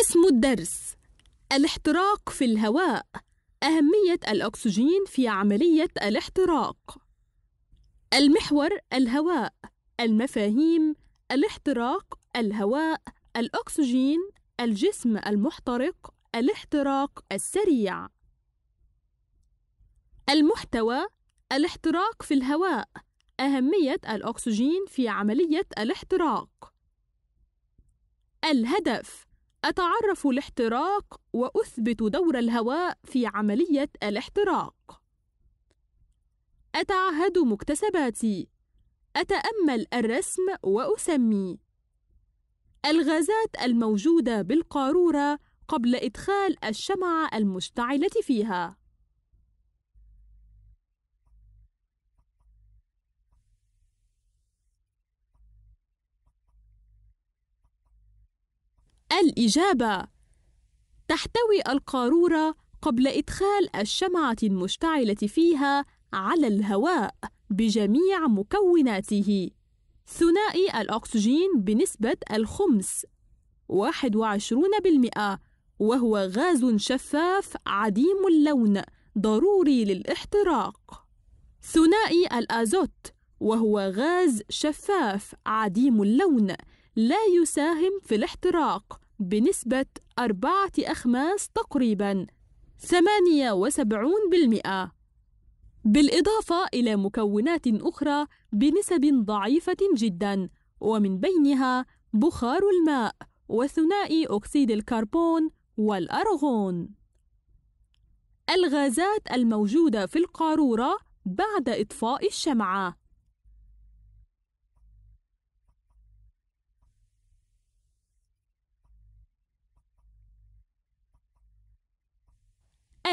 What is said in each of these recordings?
اسم الدرس الاحتراق في الهواء أهمية الأكسجين في عملية الاحتراق المحور الهواء المفاهيم الاحتراق الهواء الأكسجين الجسم المحترق الاحتراق السريع المحتوى الاحتراق في الهواء أهمية الأكسجين في عملية الاحتراق الهدف أتعرف الاحتراق وأثبت دور الهواء في عملية الاحتراق. أتعهد مكتسباتي. أتأمل الرسم وأسمي. الغازات الموجودة بالقارورة قبل إدخال الشمعة المشتعلة فيها. الإجابة تحتوي القارورة قبل إدخال الشمعة المشتعلة فيها على الهواء بجميع مكوناته ثنائي الأكسجين بنسبة الخمس 21% وهو غاز شفاف عديم اللون ضروري للاحتراق ثنائي الازوت وهو غاز شفاف عديم اللون لا يساهم في الاحتراق بنسبة أربعة أخماس تقريباً 78% بالإضافة إلى مكونات أخرى بنسب ضعيفة جدا ومن بينها بخار الماء وثنائي أكسيد الكربون والأرغون الغازات الموجودة في القارورة بعد إطفاء الشمعة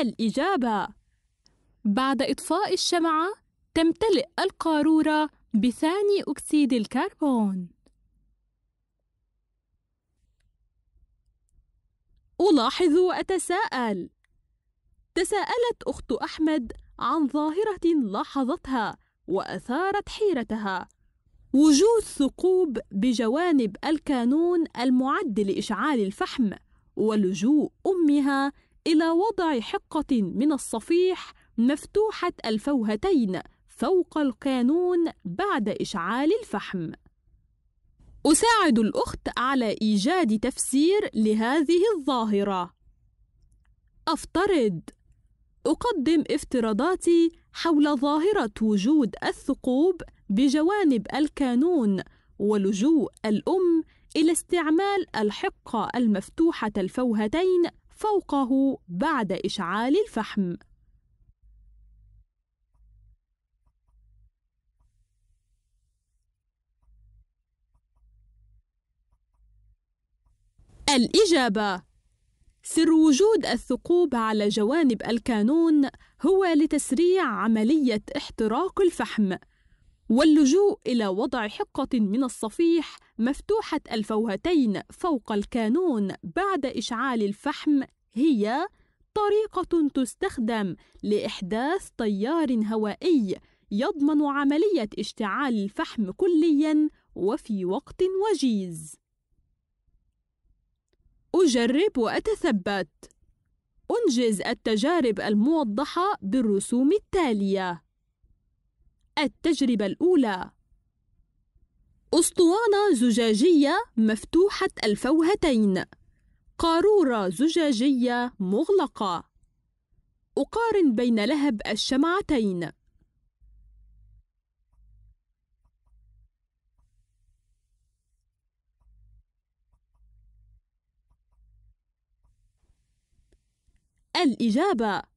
الإجابة بعد إطفاء الشمعة تمتلئ القارورة بثاني أكسيد الكربون ألاحظ وأتساءل تساءلت أخت أحمد عن ظاهرة لاحظتها وأثارت حيرتها وجود ثقوب بجوانب الكانون المعد لإشعال الفحم ولجوء أمها إلى وضع حقة من الصفيح مفتوحة الفوهتين فوق القانون بعد إشعال الفحم. أساعد الأخت على إيجاد تفسير لهذه الظاهرة. أفترض أقدم افتراضاتي حول ظاهرة وجود الثقوب بجوانب الكانون ولجوء الأم إلى استعمال الحقة المفتوحة الفوهتين فوقه بعد إشعال الفحم الإجابة سر وجود الثقوب على جوانب الكانون هو لتسريع عملية احتراق الفحم واللجوء إلى وضع حقة من الصفيح مفتوحة الفوهتين فوق الكانون بعد إشعال الفحم هي طريقة تستخدم لإحداث تيار هوائي يضمن عملية اشتعال الفحم كليًا وفي وقت وجيز. أجرب وأتثبت. أنجز التجارب الموضحة بالرسوم التالية: التجربة الأولى أسطوانة زجاجية مفتوحة الفوهتين قارورة زجاجية مغلقة أقارن بين لهب الشمعتين الإجابة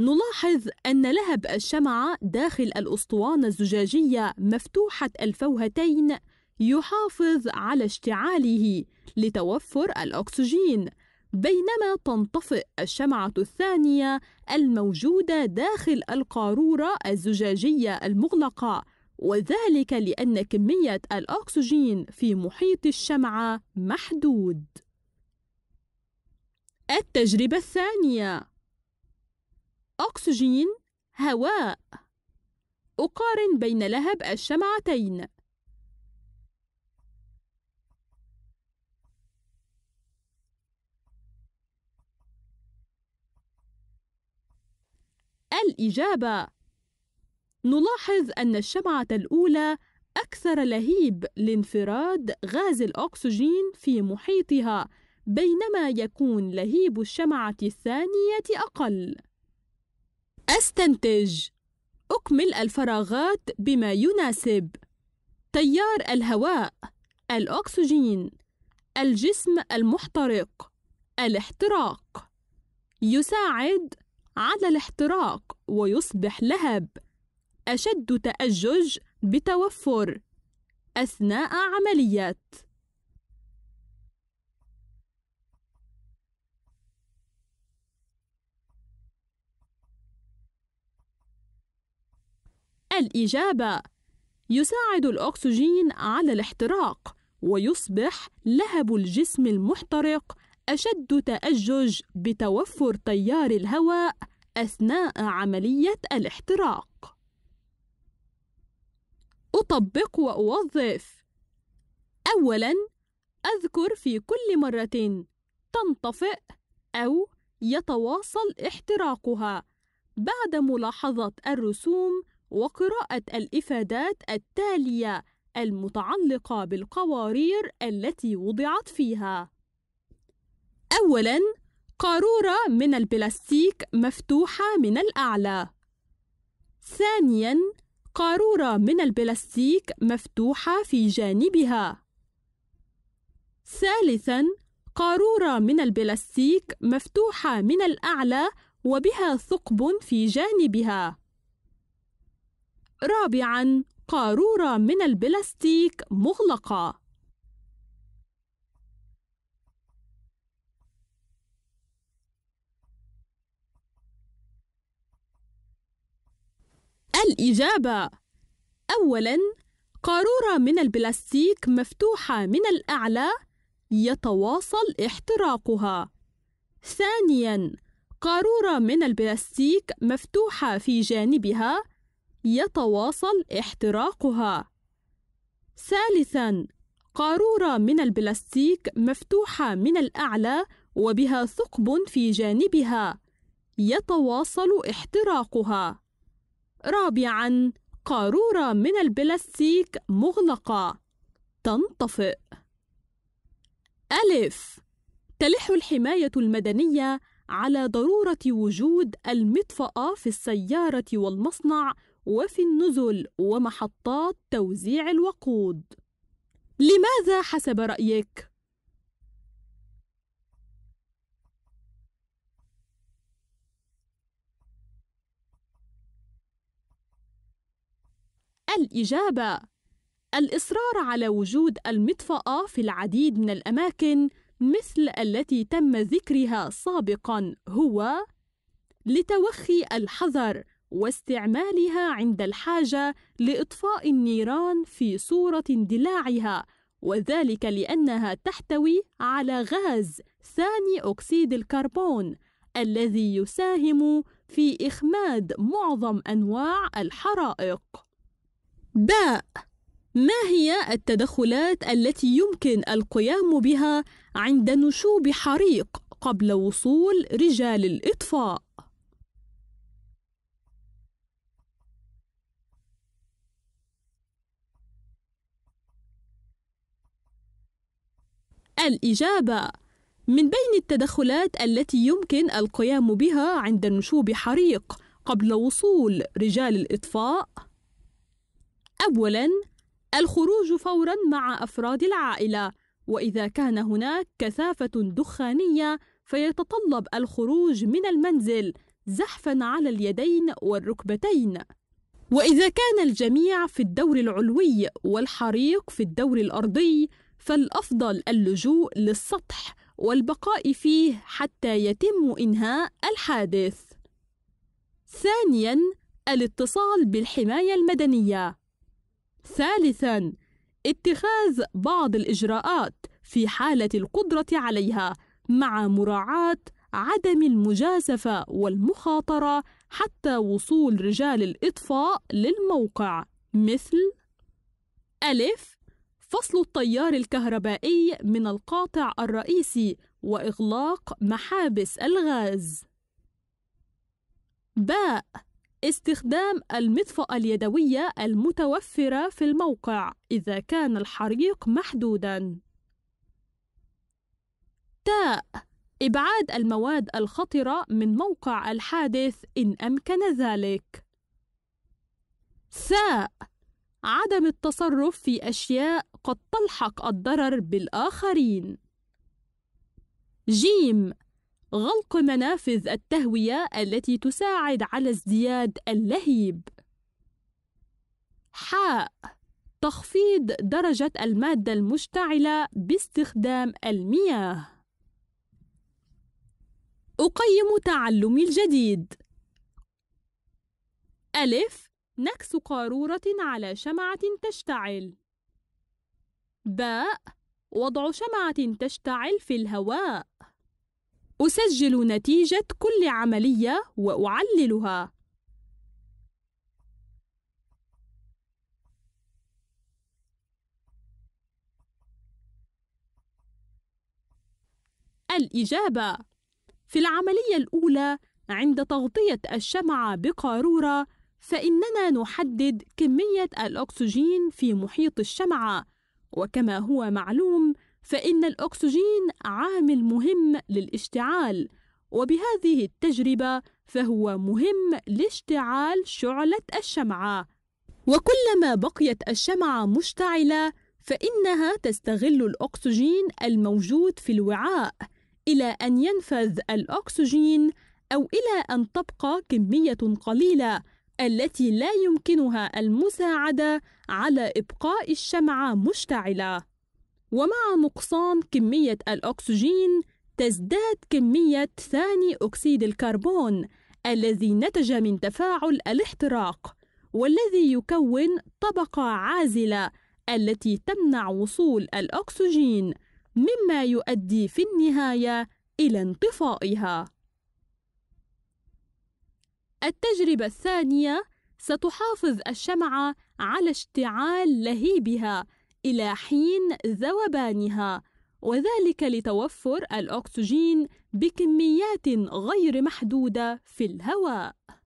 نلاحظ أن لهب الشمعة داخل الأسطوانة الزجاجية مفتوحة الفوهتين يحافظ على اشتعاله لتوفر الأكسجين بينما تنطفئ الشمعة الثانية الموجودة داخل القارورة الزجاجية المغلقة وذلك لأن كمية الأكسجين في محيط الشمعة محدود. التجربة الثانية أكسجين هواء أقارن بين لهب الشمعتين الإجابة نلاحظ أن الشمعة الأولى أكثر لهيب لانفراد غاز الأكسجين في محيطها بينما يكون لهيب الشمعة الثانية أقل أستنتج أكمل الفراغات بما يناسب تيار الهواء الأكسجين الجسم المحترق الاحتراق يساعد على الاحتراق ويصبح لهب أشد تأجج بتوفر أثناء عملية الإجابة يساعد الأكسجين على الاحتراق ويصبح لهب الجسم المحترق أشد تأجج بتوفر تيار الهواء أثناء عملية الاحتراق. أطبق وأوظف أولاً أذكر في كل مرة تنطفئ أو يتواصل احتراقها بعد ملاحظة الرسوم وقراءة الإفادات التالية المتعلقة بالقوارير التي وضعت فيها. أولاً: قارورة من البلاستيك مفتوحة من الأعلى. ثانياً: قارورة من البلاستيك مفتوحة في جانبها. ثالثاً: قارورة من البلاستيك مفتوحة من الأعلى وبها ثقب في جانبها. رابعاً قارورة من البلاستيك مغلقة الإجابة أولاً قارورة من البلاستيك مفتوحة من الأعلى يتواصل احتراقها ثانياً قارورة من البلاستيك مفتوحة في جانبها يتواصل احتراقها ثالثا قارورة من البلاستيك مفتوحة من الأعلى وبها ثقب في جانبها يتواصل احتراقها رابعا قارورة من البلاستيك مغلقة تنطفئ ألف تلح الحماية المدنية على ضرورة وجود المطفأة في السيارة والمصنع وفي النزل ومحطات توزيع الوقود لماذا حسب رأيك؟ الإجابة الإصرار على وجود المطفأة في العديد من الأماكن مثل التي تم ذكرها سابقا هو لتوخي الحذر واستعمالها عند الحاجة لإطفاء النيران في صورة اندلاعها وذلك لأنها تحتوي على غاز ثاني أكسيد الكربون الذي يساهم في إخماد معظم أنواع الحرائق. باء ما هي التدخلات التي يمكن القيام بها عند نشوب حريق قبل وصول رجال الإطفاء؟ الإجابة من بين التدخلات التي يمكن القيام بها عند نشوب حريق قبل وصول رجال الإطفاء أولاً الخروج فوراً مع أفراد العائلة وإذا كان هناك كثافة دخانية فيتطلب الخروج من المنزل زحفاً على اليدين والركبتين وإذا كان الجميع في الدور العلوي والحريق في الدور الأرضي فالأفضل اللجوء للسطح والبقاء فيه حتى يتم إنهاء الحادث. ثانياً الاتصال بالحماية المدنية. ثالثاً اتخاذ بعض الإجراءات في حالة القدرة عليها مع مراعاة عدم المجازفة والمخاطرة حتى وصول رجال الإطفاء للموقع مثل ألف فصل التيار الكهربائي من القاطع الرئيسي وإغلاق محابس الغاز باء استخدام المطفأة اليدوية المتوفرة في الموقع إذا كان الحريق محدوداً. تاء إبعاد المواد الخطرة من موقع الحادث إن أمكن ذلك. ثاء عدم التصرف في أشياء قد تلحق الضرر بالآخرين. جيم غلق منافذ التهوية التي تساعد على ازدياد اللهيب. حاء تخفيض درجة المادة المشتعلة باستخدام المياه. أقيم تعلمي الجديد. ألف نكس قارورة على شمعة تشتعل باء وضع شمعة تشتعل في الهواء أسجل نتيجة كل عملية وأعللها الإجابة في العملية الأولى عند تغطية الشمعة بقارورة فإننا نحدد كمية الأكسجين في محيط الشمعة، وكما هو معلوم فإن الأكسجين عامل مهم للاشتعال، وبهذه التجربة فهو مهم لاشتعال شعلة الشمعة، وكلما بقيت الشمعة مشتعلة فإنها تستغل الأكسجين الموجود في الوعاء إلى أن ينفذ الأكسجين أو إلى أن تبقى كمية قليلة التي لا يمكنها المساعدة على إبقاء الشمعة مشتعلة ومع نقصان كمية الأكسجين تزداد كمية ثاني أكسيد الكربون الذي نتج من تفاعل الاحتراق والذي يكون طبقة عازلة التي تمنع وصول الأكسجين مما يؤدي في النهاية إلى انطفائها التجربة الثانية ستحافظ الشمعة على اشتعال لهيبها إلى حين ذوبانها وذلك لتوفر الأكسجين بكميات غير محدودة في الهواء